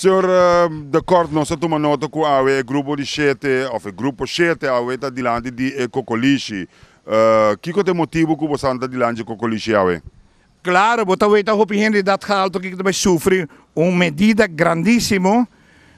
Sur ehm, de non no satu manoto ku awe ah, grupo di shete of gruppo shete awe ah, ta dilandi di e kokolishi. Uh, è il motivo ku bosanta dilandi kokolishi awe? Claro, botawei ta hopi henri dat galto kik te sufri un medida grandissimo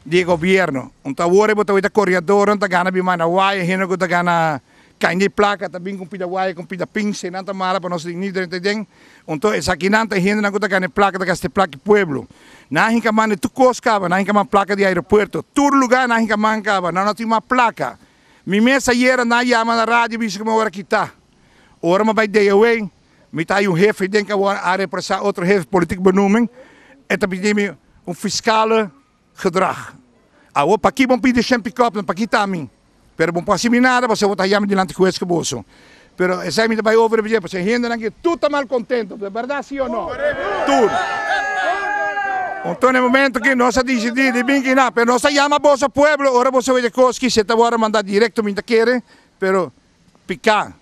di governo. Un tavore botawei ta corredor, un tagana bimana wai, henogo tagana... gana kan die placa também com pida guai, com pida pince, nada mala para nós dignidade, entendem? Então, essa aqui não tem gente na conta que placa da Castel Placa Pueblo. Na gente manda tu coscava, na gente placa de aeroporto, todo lugar na gente mancava, não não tinha uma placa. minha mesa era na chama na rádio, bicho que uma hora que tá. Ora mas vai de eu, hein? Me tá aí um chefe, tem que a repressar outro chefe político benoeming. En dan bedien je een fiscale gedrag. Oude, pakkie bom pide champicop, dan pakkie mim Pero bom pasi nada, você vai estar dilante com esse que bolso. Pero aí me vai ouvir, você rende que tu está mal contento, de verdade sim ou não? tudo. Então é momento que nós decidimos de bem que não, pero nós chama bolsa pueblo, agora você vai de coisas que você está agora mandar direto me querer, pero picar.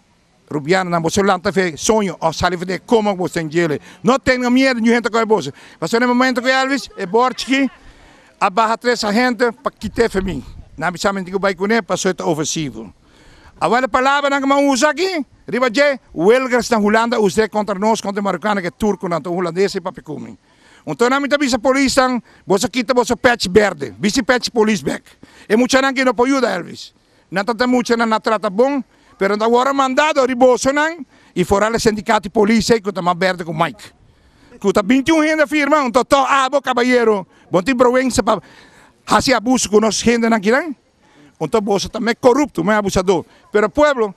Rubiana, não, você lanta fe sonho, ó, saliva de como você engele. Não tenha medo de gente com a bolsa. Mas no momento que Elvis, é borte aqui, abarra três agentes para quitar para mim. Nabi samin tigo bai kune paso ita ofensivo. Agora a palavra que vamos usar aqui, Ribadje, huelgas na Holanda, usei contra nós, contra o marcano que é turco, na holandês e papicumi. Então, na minha bisa polícia, você quita você patch verde, vice patch police back. E muita não que não pode Elvis. Não trata muito, não trata bom, pero agora mandado riboso, não, e fora o sindicato de polícia, que está mais verde com o Mike. Que 21 renda firma, um totó, abo bom, cabalheiro, bom, tem proença para hace abuso con los gente en Aquilán. Entonces vos también corrupto, más abusador. Pero el pueblo,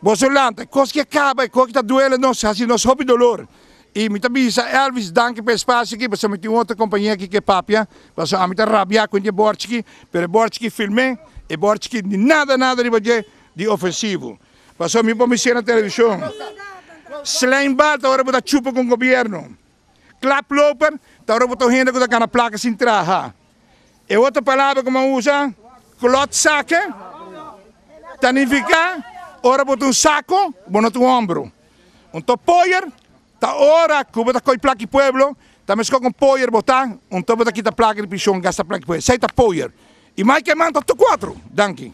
vos lanta, cosas que acaba, cosas que te duele, se hace nos hobby dolor. E me bisa, Elvis, danke pelo espaço aqui, porque tem outra companhia aqui que é Papia, porque a muita rabia com o Bortski, pelo Bortski filme, e Bortski nada, nada de, fazer de ofensivo. Porque me vou na televisão. Slaimbata, agora vou dar chupa com o governo. Clap Loper, agora vou dar renda com a placa sem trajar. É outra palavra que não usa, colote saque, eh? tanificar, ora bota um saco, bota um ombro. Um topoyer, tá ora, como tá com placa pueblo, tá mesco com poyer botar, um topo daqui tá placa de pichão, gasta placa pueblo, sai tá E mais que manda, tu quatro, danke.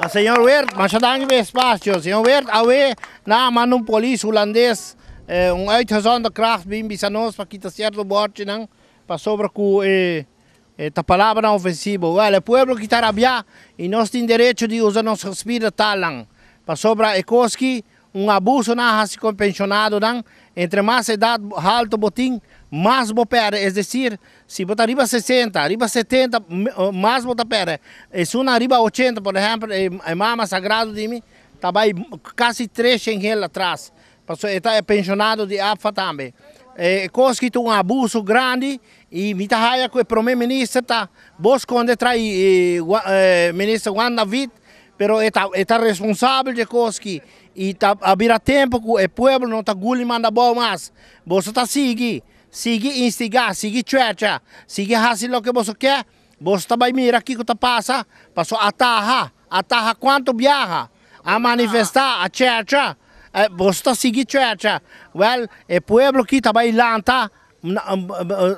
Ah, senhor Wert, mas já dá espaço, senhor Wert, a ver, não, manda um polícia holandês, é um oitazão da craft bem bisanos para que tá certo borte não para sobre com esta palavra não ofensiva olha o povo que está rabia e nós tem direito de usar nosso respiro talang para sobre a ecoski um abuso na se compensionado não entre mais idade alto botim mais bo pere, é decir, se botar arriba 60, arriba 70, mais bota pere, e se uma arriba 80, por exemplo, é mama sagrado de mim, tá vai quase 3 em atrás. Passou, ele é pensionado de AFA também. É, eh, Cosquito um abuso grande e Mitahaya, com o primeiro-ministro, está buscando trair é, ministro Wanda Witt, pero está, está responsável de coisas que e tá a vira tempo que o povo não tá gulho manda bom mais. Você tá seguir, seguir instigar, seguir tchutcha, seguir fazer o que você quer. Você tá vai mirar aqui que tá passa, passou a atarra, atarra quanto viaja a manifestar a tchutcha. Church, well, e pueblo ki tabai lanta,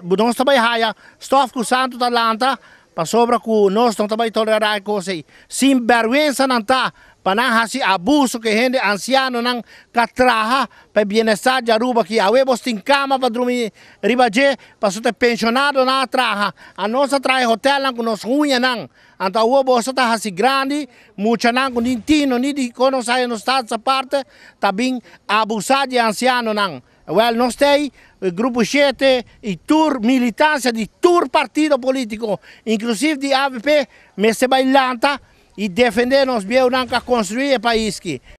budon tabai haya, stof santo santu ta lanta, pa sobra ku nós não também tolerar coisa aí. Sem vergonha não tá, pa não hasi abuso que gente anciano não catraha pa bienestar de Aruba que a vos tem cama para dormir ribaje, pa sote pensionado na traha. A nossa trae hotel não nos ruim não. Anta o vos tá hasi grande, muita não com nintino, ni de quando sai no estado essa parte, tá bem abusar de anciano não. Well, non stai il eh, gruppo 7, i tour militanza di tour partito politico, inclusive di AVP, messe bailanta, e difendere non sbievo anche a costruire paesi.